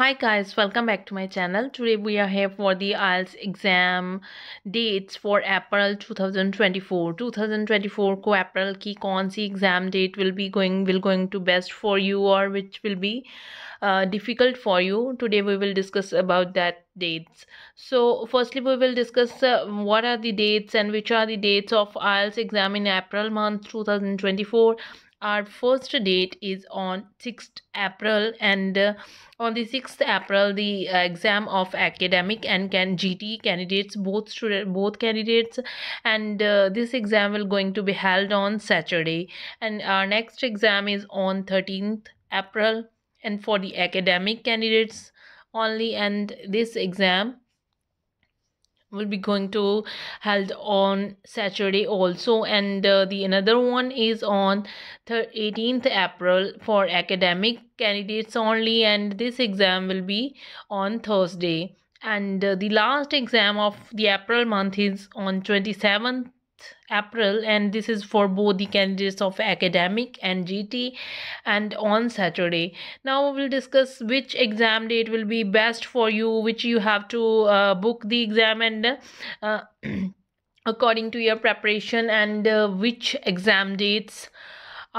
Hi guys, welcome back to my channel. Today we are here for the IELTS exam dates for April 2024. 2024 ko April ki कौन सी exam date will be going will going to best for you or which will be uh, difficult for you. Today we will discuss about that dates. So firstly we will discuss uh, what are the dates and which are the dates of IELTS exam in April month 2024 our first date is on 6th april and uh, on the 6th april the uh, exam of academic and can gt candidates both student both candidates and uh, this exam will going to be held on saturday and our next exam is on 13th april and for the academic candidates only and this exam will be going to held on saturday also and uh, the another one is on 18th april for academic candidates only and this exam will be on thursday and uh, the last exam of the april month is on 27th April and this is for both the candidates of academic and GT and on Saturday. Now we'll discuss which exam date will be best for you which you have to uh, book the exam and uh, according to your preparation and uh, which exam dates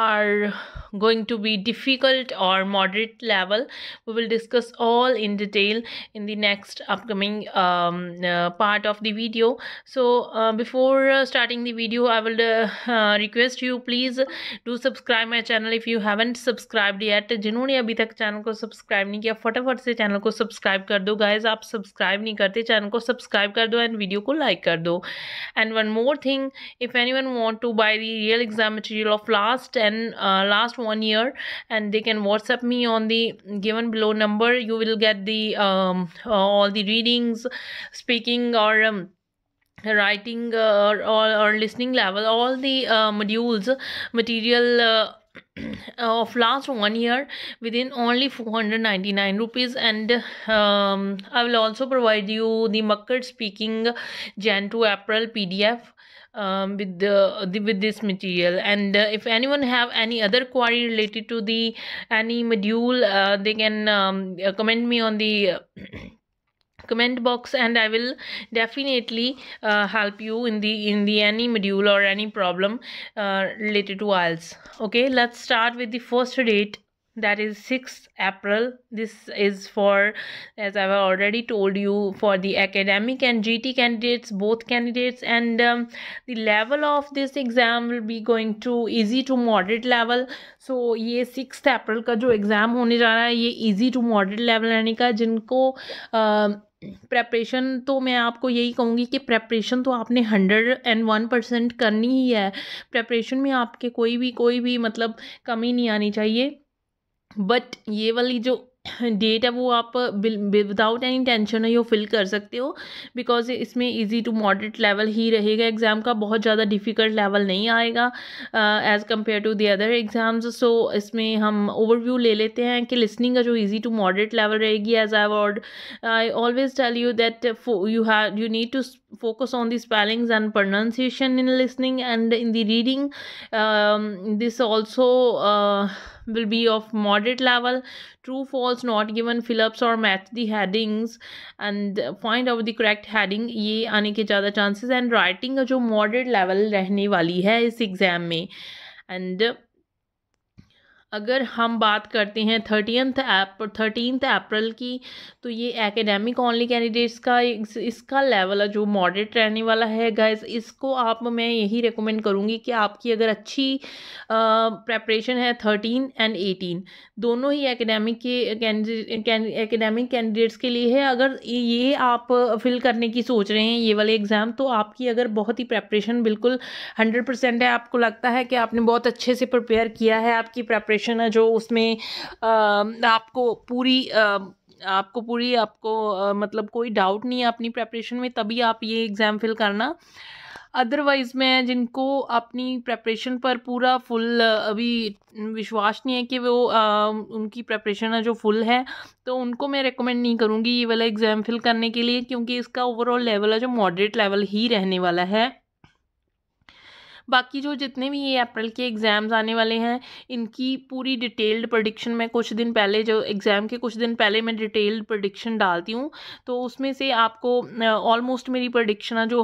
are going to be difficult or moderate level we will discuss all in detail in the next upcoming um, uh, part of the video so uh, before uh, starting the video i will request you please do subscribe my channel if you haven't subscribed yet jinhone abhi tak channel ko subscribe nahi kiya fatafat se channel ko subscribe kar guys aap subscribe nahi karte channel ko subscribe kar and video ko like kar do and one more thing if anyone want to buy the real exam material of last uh, last one year and they can whatsapp me on the given below number you will get the um, uh, all the readings speaking or um, writing uh, or, or listening level all the uh, modules material uh, of last one year within only 499 rupees and um, i will also provide you the makkad speaking jan to april pdf um, with the, the, with this material and uh, if anyone have any other query related to the any module uh, they can um, uh, comment me on the uh, comment box and i will definitely uh, help you in the in the any module or any problem uh, related to IELTS okay let's start with the first date that is 6th april this is for as i've already told you for the academic and gt candidates both candidates and um, the level of this exam will be going to easy to moderate level so ye 6th april ka jo exam hone ja raha hai ye easy to moderate level रहने का jinko uh, preparation तो मैं आपको यही कहूँगी कि preparation तो आपने हंड्रेड एंड वन परसेंट करनी ही है प्रेपरेशन में आपके कोई भी कोई भी मतलब कमी नहीं आनी चाहिए बट ये वाली जो डेट है वो आप विदाउट एनी टेंशन है यो फिल कर सकते हो बिकॉज इसमें इजी टू मॉडरेट लेवल ही रहेगा एग्ज़ाम का बहुत ज़्यादा डिफ़िकल्ट लेवल नहीं आएगा as compare to the other exams so इसमें हम ओवरव्यू ले लेते हैं कि लिसनिंग का जो इजी टू मॉडरेट लेवल रहेगी as I word I always tell you that you have you need to focus on the spellings and pronunciation in listening and in the reading um, this also uh, will be of moderate level true false not given fill ups or match the headings and find out the correct heading ye aane ke zyada chances and writing jo moderate level rehne wali hai is exam mein and uh, अगर हम बात करते हैं thirteenth app thirteenth अप्रैल की तो ये academic only candidates का इसका लेवल है जो मॉडरेट रहने वाला है गाइस इसको आप मैं यही रिकमेंड करूँगी कि आपकी अगर अच्छी प्रेपरेशन है थर्टीन एंड एटीन दोनों ही एकेडमिक के एकेडमिक कैंडिडेट्स के लिए है अगर ये आप फिल करने की सोच रहे हैं ये वाले एग्ज़ाम तो आपकी अगर बहुत ही प्रेपरेशन बिल्कुल हंड्रेड परसेंट है आपको लगता है कि आपने बहुत अच्छे से प्रिपेयर किया है आपकी प्रेपरेशन सिचुएशन है जो उसमें आपको पूरी आपको पूरी आपको मतलब कोई डाउट नहीं है अपनी प्रेपरेशन में तभी आप ये एग्ज़ाम फिल करना अदरवाइज़ में जिनको अपनी प्रेपरेशन पर पूरा फुल अभी विश्वास नहीं है कि वो आ, उनकी प्रेपरेशन है जो फुल है तो उनको मैं रेकमेंड नहीं करूँगी ये वाला एग्ज़ाम फिल करने के लिए क्योंकि इसका ओवरऑल लेवल है जो मॉडरेट लेवल ही रहने वाला है बाकी जो जितने भी ये अप्रैल के एग्ज़ाम्स आने वाले हैं इनकी पूरी डिटेल्ड प्रडिक्शन मैं कुछ दिन पहले जो एग्ज़ाम के कुछ दिन पहले मैं डिटेल्ड प्रडिक्शन डालती हूँ तो उसमें से आपको ऑलमोस्ट मेरी प्रडिक्शन जो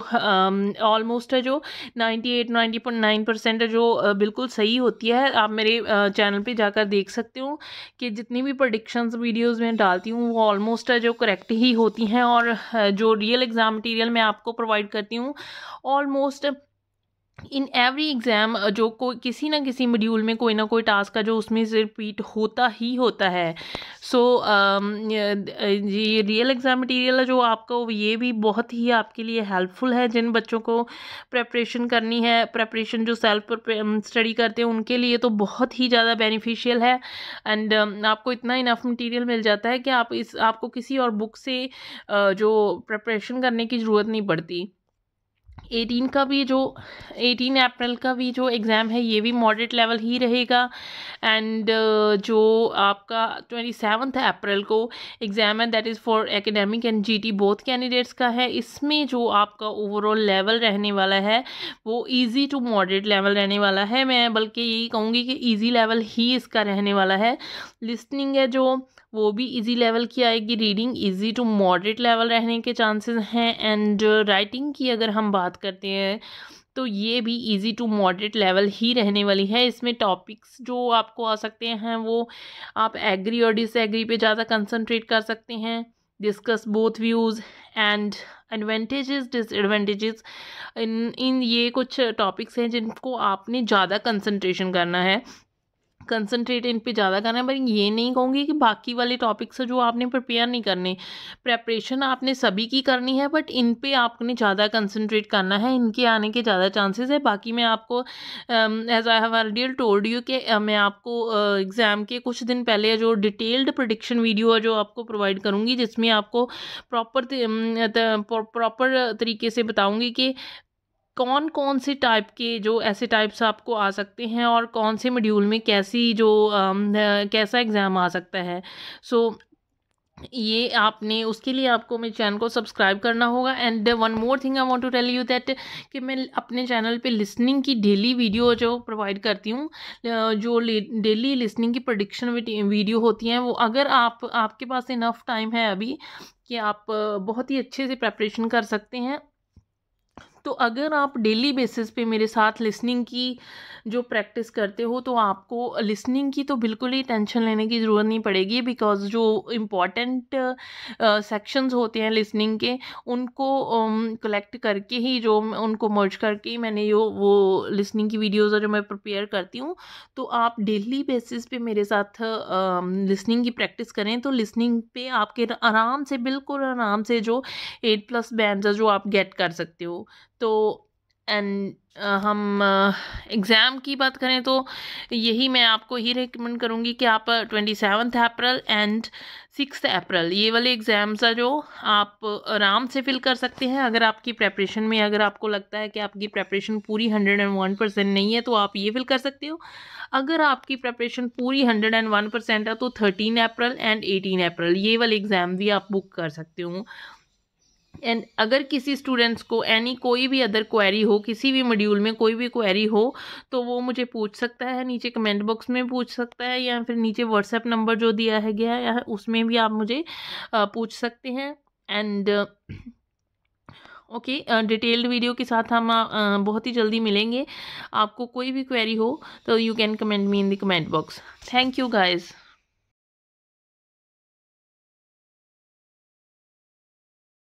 ऑलमोस्ट है जो ninety eight ninety point nine percent जो बिल्कुल सही होती है आप मेरे चैनल पर जाकर देख सकते हो कि जितनी भी प्रडिक्शन वीडियोज़ में डालती हूँ वो ऑलमोस्ट है जो करेक्ट ही होती हैं और जो रियल एग्ज़ाम मटेरियल मैं आपको प्रोवाइड करती हूँ ऑलमोस्ट इन एवरी एग्ज़ाम जो कोई किसी ना किसी मॉड्यूल में कोई ना कोई टास्क का जो उसमें से रिपीट होता ही होता है सो so, um, ये रियल एग्ज़ाम मटेरियल है जो आपका ये भी बहुत ही आपके लिए हेल्पफुल है जिन बच्चों को प्रेपरेशन करनी है प्रेपरेशन जो सेल्फ स्टडी करते हैं उनके लिए तो बहुत ही ज़्यादा बेनिफिशियल है एंड आपको इतना इनफ मटीरियल मिल जाता है कि आप इस आपको किसी और बुक से जो प्रेपरेशन करने की ज़रूरत नहीं पड़ती एटीन का भी जो एटीन अप्रैल का भी जो एग्ज़ाम है ये भी मॉडरेट लेवल ही रहेगा एंड जो आपका ट्वेंटी सेवन्थ अप्रैल को एग्ज़ाम है that is for academic and GT both candidates का है इसमें जो आपका ओवरऑल लेवल रहने वाला है वो इजी टू मॉडरेट लेवल रहने वाला है मैं बल्कि यही कहूँगी कि ईजी लेवल ही इसका रहने वाला है लिस्निंग है जो वो भी इजी लेवल की आएगी reading easy to moderate level रहने के चांसेस हैं एंड राइटिंग uh, की अगर हम बात करते हैं तो ये भी इजी टू मॉडरेट लेवल ही रहने वाली है इसमें टॉपिक्स जो आपको आ सकते हैं वो आप एग्री और डिसएग्री पे ज़्यादा कंसंट्रेट कर सकते हैं discuss both views and advantages disadvantages in in ये कुछ टॉपिक्स हैं जिनको आपने ज़्यादा कंसंट्रेशन करना है कंसनट्रेट इन पे ज़्यादा करना है पर ये नहीं कहूँगी कि बाकी वाले टॉपिक्स जो आपने प्रिपेयर नहीं करने प्रेपरेशन आपने सभी की करनी है बट इन पे आपने ज़्यादा कंसनट्रेट करना है इनके आने के ज़्यादा चांसेस है बाकी मैं आपको as I have already told you कि uh, मैं आपको एग्ज़ाम uh, के कुछ दिन पहले जो डिटेल्ड प्रोडिक्शन वीडियो है जो आपको प्रोवाइड करूँगी जिसमें आपको प्रॉपर प्रॉपर um, तरीके से बताऊँगी कि कौन कौन से टाइप के जो ऐसे टाइप्स आपको आ सकते हैं और कौन से मॉड्यूल में कैसी जो कैसा एग्ज़ाम आ सकता है सो so, ये आपने उसके लिए आपको मेरे चैनल को सब्सक्राइब करना होगा and one more thing I want to tell you that कि मैं अपने चैनल पे लिसनिंग की डेली वीडियो जो प्रोवाइड करती हूँ जो डेली लिसनिंग की प्रोडिक्शन वीडियो होती हैं वो अगर आप आपके पास इनफ टाइम है अभी कि आप बहुत ही अच्छे से प्रेपरेशन कर सकते हैं तो अगर आप डेली बेसिस पे मेरे साथ लिसनिंग की जो प्रैक्टिस करते हो तो आपको लिसनिंग की तो बिल्कुल ही टेंशन लेने की ज़रूरत नहीं पड़ेगी बिकॉज जो इम्पॉर्टेंट सेक्शंस होते हैं लिसनिंग के उनको कलेक्ट um, करके ही जो उनको मर्ज करके ही मैंने जो वो लिसनिंग की वीडियोज़ जो मैं प्रिपेयर करती हूँ तो आप डेली बेसिस पे मेरे साथ लिसनिंग uh, की प्रैक्टिस करें तो लिसनिंग पे आपके आराम से बिल्कुल आराम से जो एट प्लस बैंड जो आप गेट कर सकते हो तो एंड हम एग्ज़ाम की बात करें तो यही मैं आपको ही रिकमेंड करूँगी कि आप twenty seventh April and six April ये वाले एग्ज़ाम्स हैं जो आप आराम से फिल कर सकते हैं अगर आपकी प्रेपरेशन में अगर आपको लगता है कि आपकी प्रेपरेशन पूरी हंड्रेड एंड वन परसेंट नहीं है तो आप ये फिल कर सकते हो अगर आपकी प्रेपरेशन पूरी हंड्रेड एंड वन परसेंट है तो thirteen April and eighteen April ये वाले एग्ज़ाम भी आप बुक कर सकते हो एंड अगर किसी स्टूडेंट्स को एनी कोई भी अदर क्वेरी हो किसी भी मॉड्यूल में कोई भी क्वेरी हो तो वो मुझे पूछ सकता है नीचे कमेंट बॉक्स में पूछ सकता है या फिर नीचे व्हाट्सएप नंबर जो दिया है गया है उसमें भी आप मुझे पूछ सकते हैं एंड ओके डिटेल्ड वीडियो के साथ हम uh, बहुत ही जल्दी मिलेंगे आपको कोई भी क्वेरी हो तो you can comment me in the comment box thank you guys